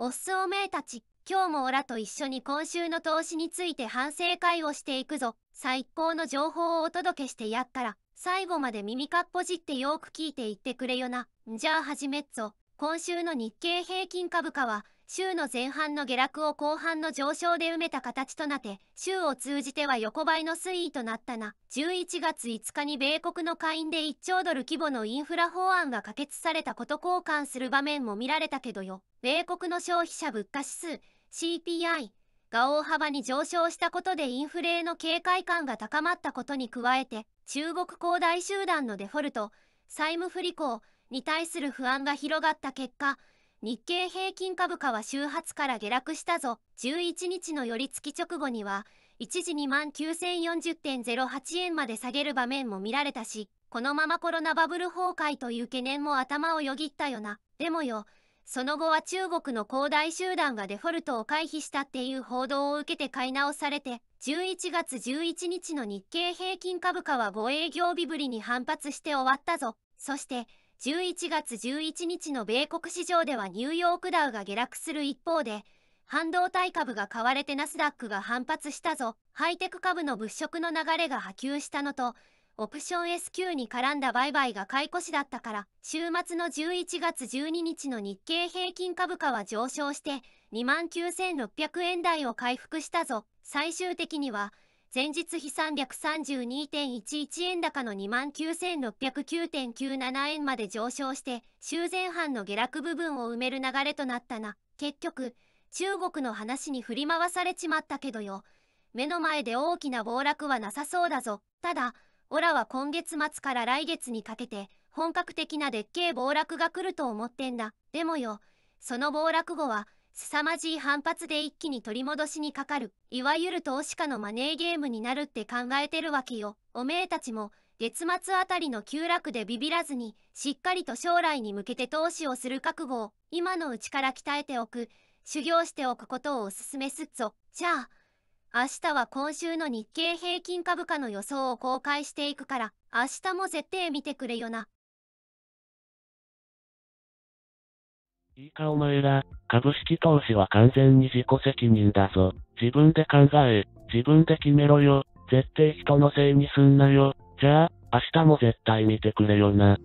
おっすおめえたち今日もオラと一緒に今週の投資について反省会をしていくぞ最高の情報をお届けしてやっから最後まで耳かっぽじってよく聞いていってくれよなじゃあ始めっぞ今週の日経平均株価は週の前半の下落を後半の上昇で埋めた形となって週を通じては横ばいの推移となったな11月5日に米国の下院で1兆ドル規模のインフラ法案が可決されたこと交換する場面も見られたけどよ米国の消費者物価指数 CPI が大幅に上昇したことでインフレへの警戒感が高まったことに加えて中国恒大集団のデフォルト債務不履行に対する不安が広がった結果日経平均株価は週末から下落したぞ11日の寄り付き直後には一時2万9040.08円まで下げる場面も見られたしこのままコロナバブル崩壊という懸念も頭をよぎったよなでもよその後は中国の恒大集団がデフォルトを回避したっていう報道を受けて買い直されて、11月11日の日経平均株価は5営業日ぶりに反発して終わったぞ。そして、11月11日の米国市場ではニューヨークダウが下落する一方で、半導体株が買われてナスダックが反発したぞ。ハイテク株の物色の流れが波及したのと、オプション SQ に絡んだ売買が買い越しだったから、週末の11月12日の日経平均株価は上昇して、29,600円台を回復したぞ。最終的には、前日比332.11円高の29,609.97円まで上昇して、週前半の下落部分を埋める流れとなったな。結局、中国の話に振り回されちまったけどよ。目の前で大きな暴落はなさそうだぞ。ただ、オラは今月末から来月にかけて本格的なでっけえ暴落が来ると思ってんだ。でもよ、その暴落後は、凄まじい反発で一気に取り戻しにかかる、いわゆる投資家のマネーゲームになるって考えてるわけよ。おめえたちも、月末あたりの急落でビビらずに、しっかりと将来に向けて投資をする覚悟を、今のうちから鍛えておく、修行しておくことをおすすめすっぞ。じゃあ、明日は今週の日経平均株価の予想を公開していくから、明日も絶対見てくれよな。いいかお前ら、株式投資は完全に自己責任だぞ。自分で考え、自分で決めろよ。絶対人のせいにすんなよ。じゃあ、明日も絶対見てくれよな。